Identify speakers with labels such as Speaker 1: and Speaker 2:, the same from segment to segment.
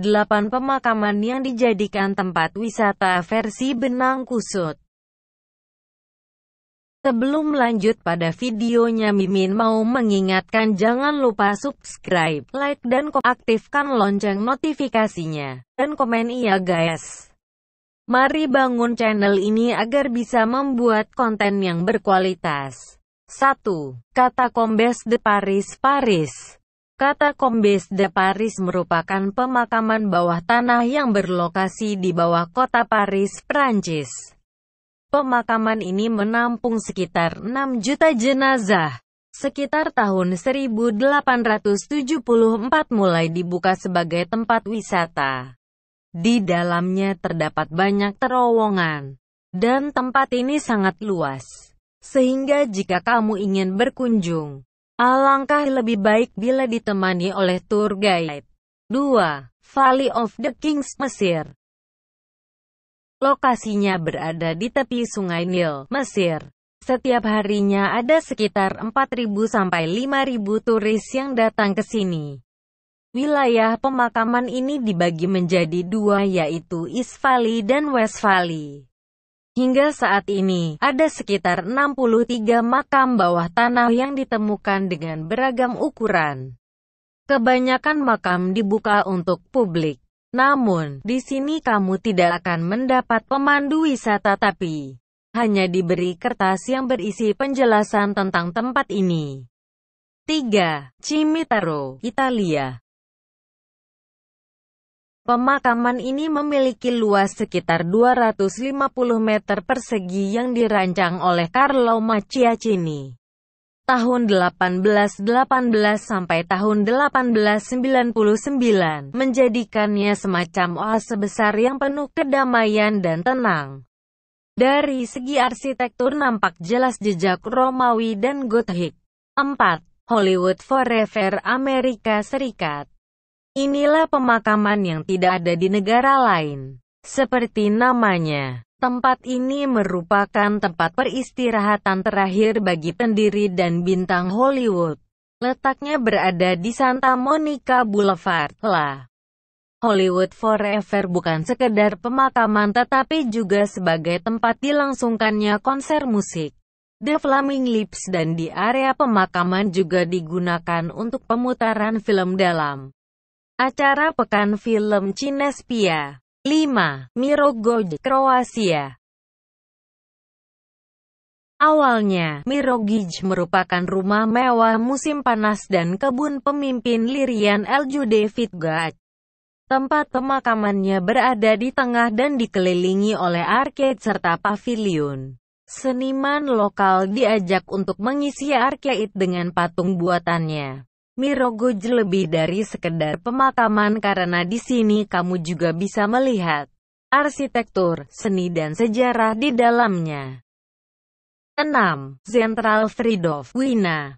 Speaker 1: Delapan pemakaman yang dijadikan tempat wisata versi benang kusut. Sebelum lanjut pada videonya Mimin mau mengingatkan jangan lupa subscribe, like dan aktifkan lonceng notifikasinya, dan komen iya guys. Mari bangun channel ini agar bisa membuat konten yang berkualitas. 1. Kata Kombes de Paris Paris Kata Kombes de Paris merupakan pemakaman bawah tanah yang berlokasi di bawah kota Paris, Prancis. Pemakaman ini menampung sekitar 6 juta jenazah. Sekitar tahun 1874 mulai dibuka sebagai tempat wisata. Di dalamnya terdapat banyak terowongan. Dan tempat ini sangat luas. Sehingga jika kamu ingin berkunjung, Alangkah lebih baik bila ditemani oleh tour guide. 2. Valley of the Kings, Mesir Lokasinya berada di tepi sungai Nil, Mesir. Setiap harinya ada sekitar 4.000 sampai 5.000 turis yang datang ke sini. Wilayah pemakaman ini dibagi menjadi dua yaitu East Valley dan West Valley. Hingga saat ini, ada sekitar 63 makam bawah tanah yang ditemukan dengan beragam ukuran. Kebanyakan makam dibuka untuk publik. Namun, di sini kamu tidak akan mendapat pemandu wisata tapi hanya diberi kertas yang berisi penjelasan tentang tempat ini. 3. Cimitero, Italia Pemakaman ini memiliki luas sekitar 250 meter persegi yang dirancang oleh Carlo Macchiacini. Tahun 1818 sampai tahun 1899 menjadikannya semacam oase besar yang penuh kedamaian dan tenang. Dari segi arsitektur nampak jelas jejak Romawi dan Gotik. 4. Hollywood Forever Amerika Serikat Inilah pemakaman yang tidak ada di negara lain. Seperti namanya, tempat ini merupakan tempat peristirahatan terakhir bagi pendiri dan bintang Hollywood. Letaknya berada di Santa Monica Boulevard, La. Hollywood Forever bukan sekedar pemakaman tetapi juga sebagai tempat dilangsungkannya konser musik. The Flaming Lips dan di area pemakaman juga digunakan untuk pemutaran film dalam. Acara Pekan Film Cinespia 5. Mirogoj, Kroasia Awalnya, Mirogij merupakan rumah mewah musim panas dan kebun pemimpin Lirian Eljude Vitgac. Tempat pemakamannya berada di tengah dan dikelilingi oleh arcade serta pavilion. Seniman lokal diajak untuk mengisi arcade dengan patung buatannya. Mirogoj lebih dari sekedar pemakaman karena di sini kamu juga bisa melihat arsitektur, seni dan sejarah di dalamnya. 6. Zentral Friedhof Wina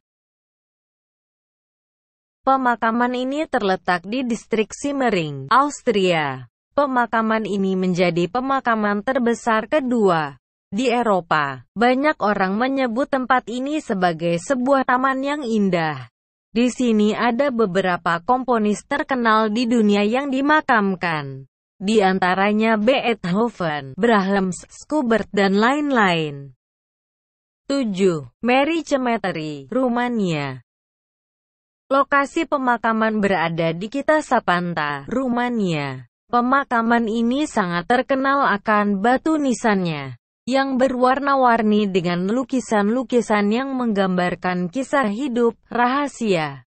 Speaker 1: Pemakaman ini terletak di distrik Simmering, Austria. Pemakaman ini menjadi pemakaman terbesar kedua di Eropa. Banyak orang menyebut tempat ini sebagai sebuah taman yang indah. Di sini ada beberapa komponis terkenal di dunia yang dimakamkan. Di antaranya Beethoven, Brahms, Schubert dan lain-lain. 7. Mary Cemetery, Rumania Lokasi pemakaman berada di Kita Sapanta, Rumania. Pemakaman ini sangat terkenal akan batu nisannya yang berwarna-warni dengan lukisan-lukisan yang menggambarkan kisah hidup, rahasia,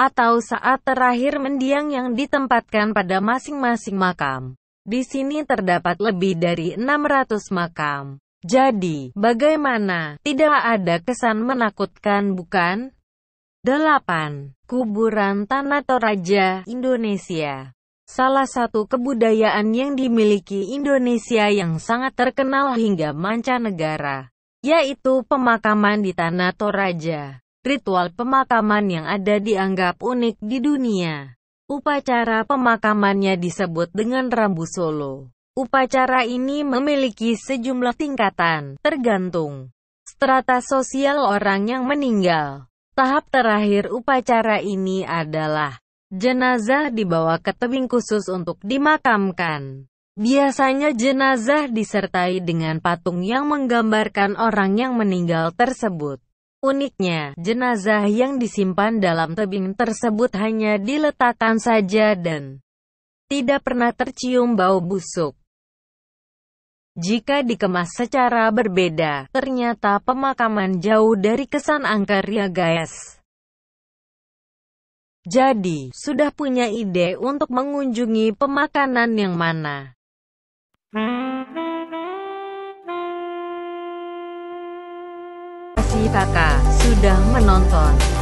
Speaker 1: atau saat terakhir mendiang yang ditempatkan pada masing-masing makam. Di sini terdapat lebih dari 600 makam. Jadi, bagaimana? Tidak ada kesan menakutkan, bukan? 8. Kuburan Tanah Toraja, Indonesia salah satu kebudayaan yang dimiliki Indonesia yang sangat terkenal hingga mancanegara, yaitu pemakaman di Tanah Toraja. Ritual pemakaman yang ada dianggap unik di dunia. Upacara pemakamannya disebut dengan Rambu Solo. Upacara ini memiliki sejumlah tingkatan, tergantung strata sosial orang yang meninggal. Tahap terakhir upacara ini adalah Jenazah dibawa ke tebing khusus untuk dimakamkan. Biasanya jenazah disertai dengan patung yang menggambarkan orang yang meninggal tersebut. Uniknya, jenazah yang disimpan dalam tebing tersebut hanya diletakkan saja dan tidak pernah tercium bau busuk. Jika dikemas secara berbeda, ternyata pemakaman jauh dari kesan angker ya guys. Jadi, sudah punya ide untuk mengunjungi pemakanan yang mana? Terima kasih kakak sudah menonton.